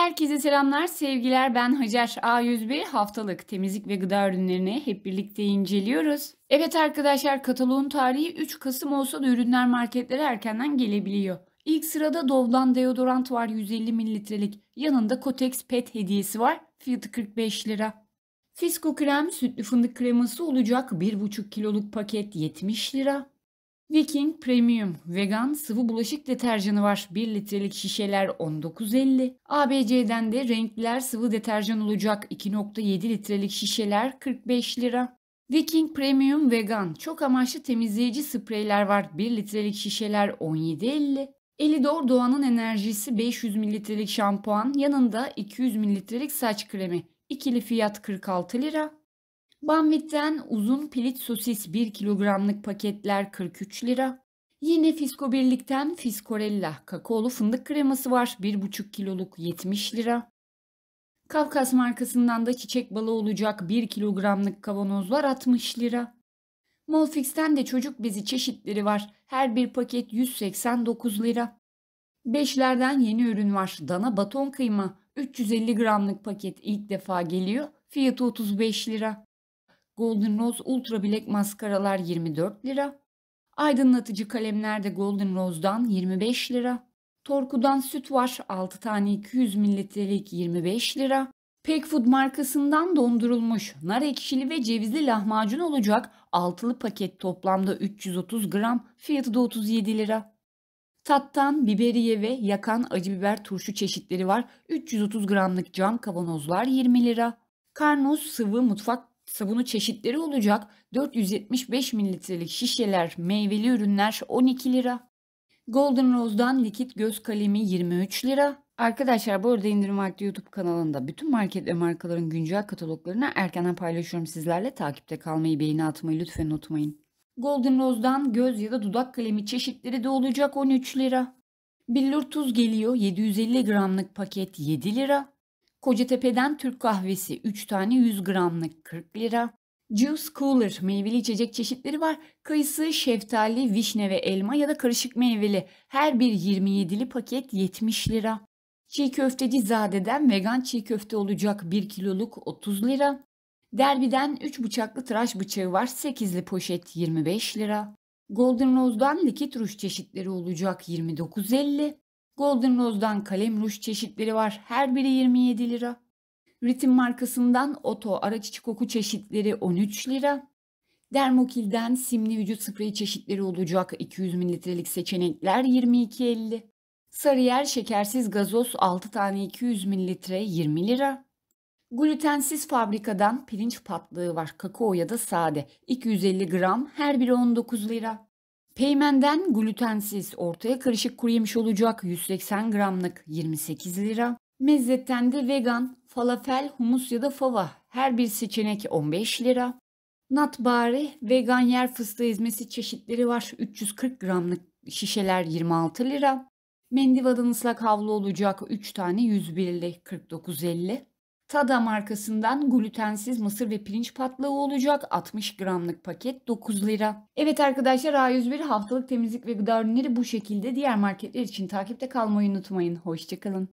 Herkese selamlar, sevgiler. Ben Hacer A101. Haftalık temizlik ve gıda ürünlerini hep birlikte inceliyoruz. Evet arkadaşlar, kataloğun tarihi 3 Kasım olsa da ürünler marketlere erkenden gelebiliyor. İlk sırada Dove'dan deodorant var 150 mililitrelik. Yanında Kotex Pet hediyesi var. Fiyatı 45 lira. Fisko krem sütlü fındık kreması olacak 1,5 kiloluk paket 70 lira. Viking Premium vegan sıvı bulaşık deterjanı var. 1 litrelik şişeler 19.50. ABC'den de renkler sıvı deterjan olacak. 2.7 litrelik şişeler 45 lira. Viking Premium Vegan çok amaçlı temizleyici spreyler var. 1 litrelik şişeler 17.50. Elidor Doğan'ın enerjisi 500 mililitrelik şampuan yanında 200 mililitrelik saç kremi. İkili fiyat 46 lira. Banvit'ten uzun pilit sosis 1 kilogramlık paketler 43 lira. Yine Fisko Birlik'ten Fiskorella kakaolu fındık kreması var 1,5 kiloluk 70 lira. Kafkas markasından da çiçek balı olacak 1 kilogramlık kavanozlar 60 lira. Molfix'ten de çocuk bezi çeşitleri var. Her bir paket 189 lira. Beşlerden yeni ürün var. Dana baton kıyma. 350 gramlık paket ilk defa geliyor. Fiyatı 35 lira. Golden Rose Ultra Black maskaralar 24 lira. Aydınlatıcı kalemlerde Golden Rose'dan 25 lira. Torku'dan süt var 6 tane 200 mililitrelik 25 lira. Pek Food markasından dondurulmuş nar ekşili ve cevizli lahmacun olacak altılı paket toplamda 330 gram fiyatı da 37 lira. Tattan, biberiye ve yakan acı biber turşu çeşitleri var. 330 gramlık cam kavanozlar 20 lira. Karnos sıvı mutfak sabunu çeşitleri olacak 475 mililitrelik şişeler meyveli ürünler 12 lira. Golden Rose'dan likit göz kalemi 23 lira. Arkadaşlar bu arada indirim Market YouTube kanalında bütün market ve markaların güncel kataloglarını erkenden paylaşıyorum sizlerle. Takipte kalmayı, beğeni atmayı lütfen unutmayın. Golden Rose'dan göz ya da dudak kalemi çeşitleri de olacak 13 lira. Billur tuz geliyor 750 gramlık paket 7 lira. Kocatepe'den Türk kahvesi 3 tane 100 gramlık 40 lira. Juice Cooler meyveli içecek çeşitleri var. Kayısı, şeftali, vişne ve elma ya da karışık meyveli. Her bir 27'li paket 70 lira. Çiğ köfteci Zade'den vegan çiğ köfte olacak 1 kiloluk 30 lira. Derbiden 3 bıçaklı tıraş bıçağı var 8'li poşet 25 lira. Golden Rose'dan likit ruj çeşitleri olacak 29.50. Golden Rose'dan kalem ruj çeşitleri var. Her biri 27 lira. Ritim markasından Oto araç içi koku çeşitleri 13 lira. Dermokil'den simli vücut spreyi çeşitleri olacak 200 mililitrelik seçenekler 22.50. Sarıyer şekersiz gazoz 6 tane 200 mililitre 20 lira. Glutensiz fabrikadan pirinç patlığı var. Kakao ya da sade. 250 gram her biri 19 lira. Peymenden glutensiz ortaya karışık kuru yemiş olacak 180 gramlık 28 lira. Mezzetten de vegan, falafel, humus ya da fava her bir seçenek 15 lira. Natbari vegan yer fıstığı ezmesi çeşitleri var 340 gramlık şişeler 26 lira. Mendiva'dan ıslak havlu olacak 3 tane 101 ile 49.50. Tada markasından glutensiz mısır ve pirinç patlağı olacak. 60 gramlık paket 9 lira. Evet arkadaşlar A101 haftalık temizlik ve gıda ürünleri bu şekilde. Diğer marketler için takipte kalmayı unutmayın. Hoşçakalın.